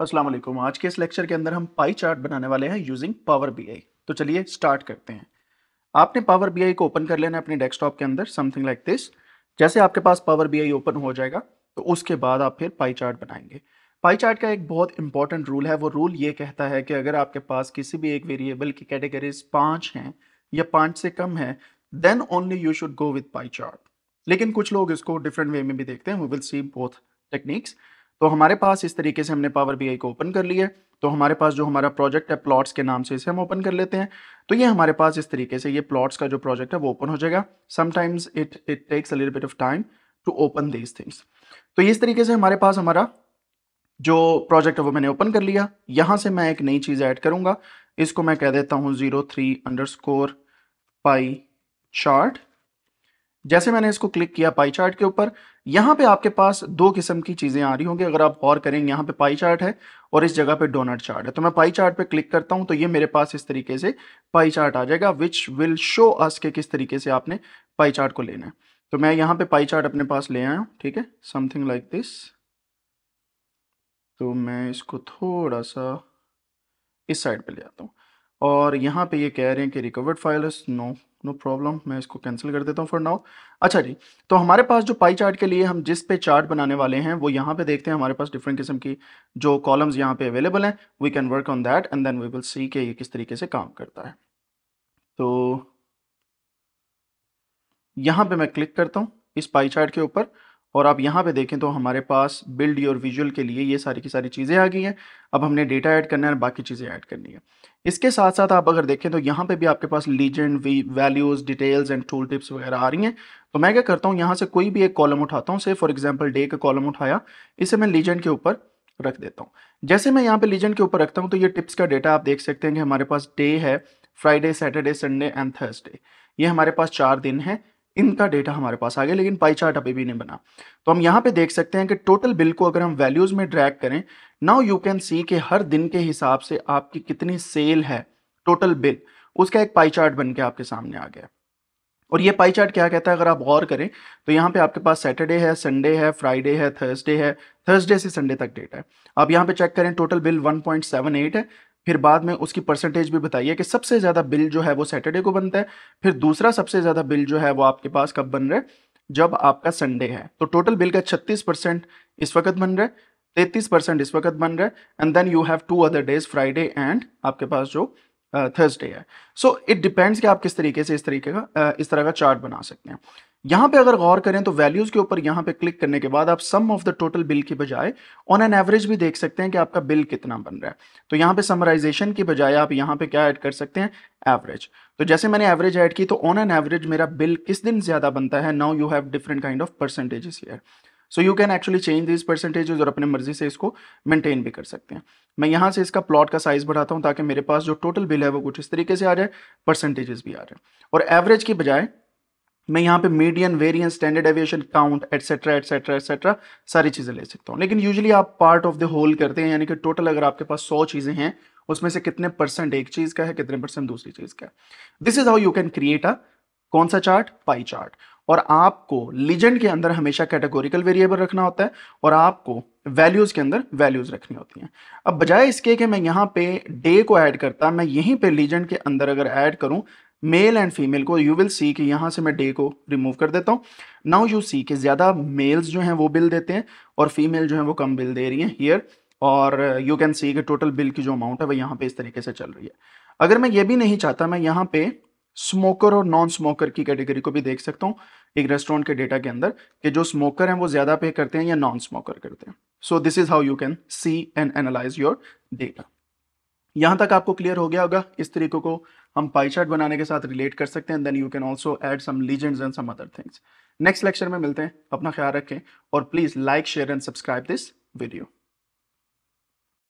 अस्सलाम वालेकुम आज के इस लेक्चर के अंदर हम पाई चार्ट बनाने वाले हैं यूजिंग पावर बी आई तो चलिए स्टार्ट करते हैं आपने पावर बी आई को ओपन कर लेना है अपने डेस्कटॉप के अंदर समथिंग लाइक दिस जैसे आपके पास पावर बी आई ओपन हो जाएगा तो उसके बाद आप फिर पाई चार्ट बनाएंगे पाई चार्ट का एक बहुत इंपॉर्टेंट रूल है वो रूल ये कहता है कि अगर आपके पास किसी भी एक वेरिएबल की कैटेगरीज पाँच हैं या पाँच से कम है then only you should go with pie chart लेकिन कुछ लोग इसको डिफरेंट वे में भी देखते हैं we will see both techniques तो हमारे पास इस तरीके से हमने पावर बी आई को ओपन कर लिया है तो हमारे पास जो हमारा प्रोजेक्ट है प्लॉट्स के नाम से इसे हम ओपन कर लेते हैं तो ये हमारे पास इस तरीके से ये प्लॉट्स का जो प्रोजेक्ट है वो ओपन हो जाएगा sometimes it it takes a little bit of time to open these things तो इस तरीके से हमारे पास हमारा जो प्रोजेक्ट है वो मैंने ओपन कर लिया यहाँ से मैं एक नई चीज़ ऐड करूँगा इसको मैं कह देता हूँ zero three underscore pie chart जैसे मैंने इसको क्लिक किया पाई चार्ट के ऊपर यहाँ पे आपके पास दो किस्म की चीज़ें आ रही होंगी अगर आप गौर करेंगे यहाँ पे पाई चार्ट है और इस जगह पे डोनट चार्ट है तो मैं पाई चार्ट पे क्लिक करता हूँ तो ये मेरे पास इस तरीके से पाई चार्ट आ जाएगा विच विल शो अस के किस तरीके से आपने पाई चार्ट को लेना है तो मैं यहाँ पे पाई चार्ट अपने पास ले आया हूँ ठीक है समथिंग लाइक दिस तो मैं इसको थोड़ा सा इस साइड पर ले आता हूँ और यहाँ पे ये कह रहे हैं कि recovered file no no problem मैं इसको कैंसिल कर देता हूँ फॉर नाउ अच्छा जी तो हमारे पास जो पाई चार्ट के लिए हम जिस पे चार्ट बनाने वाले हैं वो यहाँ पे देखते हैं हमारे पास डिफरेंट किस्म की जो कॉलम्स यहाँ पे अवेलेबल हैं we can work on that and then we will see के ये किस तरीके से काम करता है तो यहाँ पे मैं क्लिक करता हूँ इस पाई चार्ट के ऊपर और आप यहाँ पे देखें तो हमारे पास बिल्ड योर विजुअल के लिए ये सारी की सारी चीज़ें आ गई हैं अब हमने डेटा ऐड करना है और बाकी चीज़ें ऐड करनी है इसके साथ साथ आप अगर देखें तो यहाँ पे भी आपके पास legend values details and tooltips वगैरह आ रही हैं तो मैं क्या करता हूँ यहाँ से कोई भी एक कॉलम उठाता हूँ से फॉर एग्जाम्पल डे का कॉलम उठाया इसे मैं लीजेंड के ऊपर रख देता हूँ जैसे मैं यहाँ पे लीजेंड के ऊपर रखता हूँ तो ये टिप्स का डेटा आप देख सकते हैं कि हमारे पास डे है Friday Saturday Sunday and Thursday ये हमारे पास चार दिन हैं इनका डेटा हमारे पास आ गया लेकिन पाई चार्ट अभी भी नहीं बना तो हम यहाँ पे देख सकते हैं कि टोटल बिल को अगर हम वैल्यूज में ड्रैग करें नाउ यू कैन सी कि हर दिन के हिसाब से आपकी कितनी सेल है टोटल बिल उसका एक पाई चार्ट बन के आपके सामने आ गया और ये पाई चार्ट क्या कहता है अगर आप गौर करें तो यहाँ पे आपके पास सैटरडे है संडे है फ्राइडे है थर्सडे है थर्सडे से संडे तक डेटा है आप यहाँ पे चेक करें टोटल बिल 1.78 है फिर बाद में उसकी परसेंटेज भी बताइए कि सबसे ज़्यादा बिल जो है वो सैटरडे को बनता है फिर दूसरा सबसे ज़्यादा बिल जो है वो आपके पास कब बन रहा है जब आपका संडे है तो टोटल बिल का छत्तीस परसेंट इस वक्त बन रहा है तैतीस परसेंट इस वक्त बन रहा है and then you have two other days Friday and आपके पास जो थर्सडे uh, है सो इट डिपेंड्स कि आप किस तरीके से इस तरीके का uh, इस तरह का चार्ट बना सकते हैं यहां पे अगर गौर करें तो वैल्यूज के ऊपर यहां पे क्लिक करने के बाद आप sum of the total bill की बजाय ऑन एन एवरेज भी देख सकते हैं कि आपका बिल कितना बन रहा है तो यहां पे समराइजेशन की बजाय आप यहां पे क्या ऐड कर सकते हैं एवरेज तो जैसे मैंने एवरेज ऐड की तो ऑन एन एवरेज मेरा बिल किस दिन ज्यादा बनता है now you have different kind of percentages here so you can actually change this percentages और अपने मर्जी से इसको मेंटेन भी कर सकते हैं मैं यहां से इसका प्लॉट का साइज बढ़ाता हूँ ताकि मेरे पास जो टोटल बिल है वो कुछ इस तरीके से आ जाए परसेंटेजेस भी आ जाए और एवरेज की बजाय मैं यहाँ पे median variance standard deviation count etcetera etcetera etcetera सारी चीज़ें ले सकता हूँ लेकिन यूजली आप पार्ट ऑफ द होल करते हैं यानी कि टोटल अगर आपके पास सौ चीज़ें हैं उसमें से कितने परसेंट एक चीज़ का है कितने परसेंट दूसरी चीज़ का है this is how you can create a कौन सा चार्ट पाई चार्ट और आपको लीजेंड के अंदर हमेशा कैटेगोरिकल वेरिएबल रखना होता है और आपको वैल्यूज़ के अंदर वैल्यूज़ रखनी होती हैं अब बजाय इसके कि मैं यहाँ पे डे को ऐड करता मैं यहीं पे लीजेंड के अंदर अगर ऐड करूँ मेल एंड फीमेल को यू विल सी कि यहाँ से मैं डे को रिमूव कर देता हूँ नाउ यू सी कि ज़्यादा मेल्स जो हैं वो बिल देते हैं और फीमेल जो हैं वो कम बिल दे रही हैं हीयर और यू कैन सी कि टोटल बिल की जो अमाउंट है वो यहाँ पे इस तरीके से चल रही है अगर मैं ये भी नहीं चाहता मैं यहाँ पे स्मोकर और नॉन स्मोकर की कैटेगरी को भी देख सकता हूँ एक रेस्टोरेंट के डेटा के अंदर कि जो स्मोकर हैं वो ज़्यादा पे करते हैं या नॉन स्मोकर करते हैं so this is how you can see and analyse your data यहाँ तक आपको क्लियर हो गया होगा इस तरीकों को हम पाई चार्ट बनाने के साथ रिलेट कर सकते हैं then you can also add some legends and some other things next lecture में मिलते हैं अपना ख्याल रखें और please like share and subscribe this video